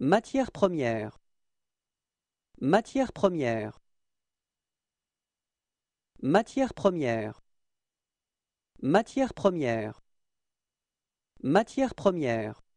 Matière première. Matière première. Matière première. Matière première. Matière première.